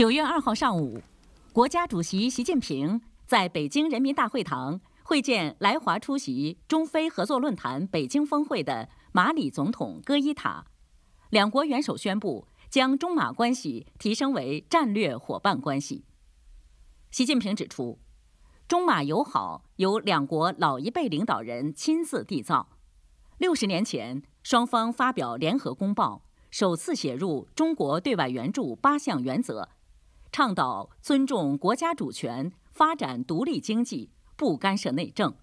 九月二号上午，国家主席习近平在北京人民大会堂会见来华出席中非合作论坛北京峰会的马里总统戈伊塔，两国元首宣布将中马关系提升为战略伙伴关系。习近平指出，中马友好由两国老一辈领导人亲自缔造，六十年前双方发表联合公报，首次写入中国对外援助八项原则。倡导尊重国家主权、发展独立经济、不干涉内政，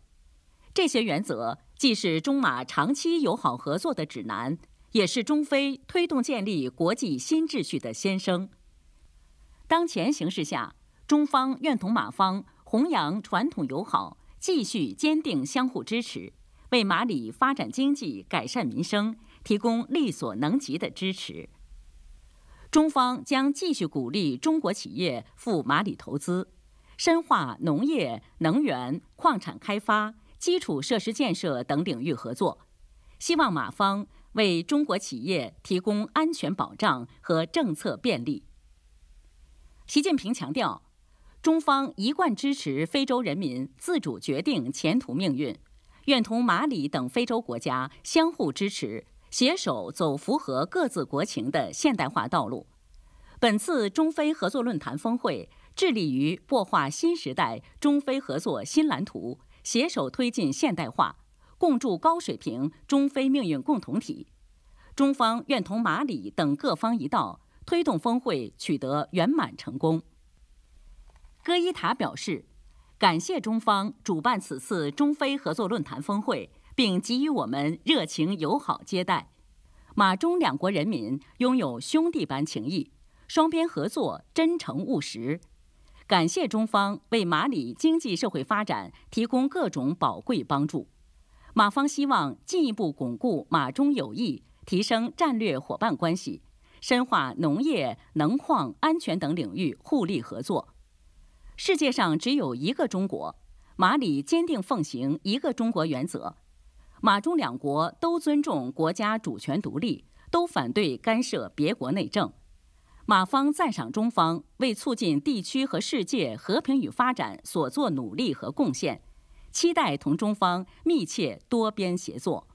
这些原则既是中马长期友好合作的指南，也是中非推动建立国际新秩序的先声。当前形势下，中方愿同马方弘扬传统友好，继续坚定相互支持，为马里发展经济、改善民生提供力所能及的支持。中方将继续鼓励中国企业赴马里投资，深化农业、能源、矿产开发、基础设施建设等领域合作，希望马方为中国企业提供安全保障和政策便利。习近平强调，中方一贯支持非洲人民自主决定前途命运，愿同马里等非洲国家相互支持。携手走符合各自国情的现代化道路。本次中非合作论坛峰会致力于擘画新时代中非合作新蓝图，携手推进现代化，共筑高水平中非命运共同体。中方愿同马里等各方一道，推动峰会取得圆满成功。戈伊塔表示，感谢中方主办此次中非合作论坛峰会。并给予我们热情友好接待，马中两国人民拥有兄弟般情谊，双边合作真诚务实。感谢中方为马里经济社会发展提供各种宝贵帮助。马方希望进一步巩固马中友谊，提升战略伙伴关系，深化农业、能矿、安全等领域互利合作。世界上只有一个中国，马里坚定奉行一个中国原则。马中两国都尊重国家主权独立，都反对干涉别国内政。马方赞赏中方为促进地区和世界和平与发展所做努力和贡献，期待同中方密切多边协作。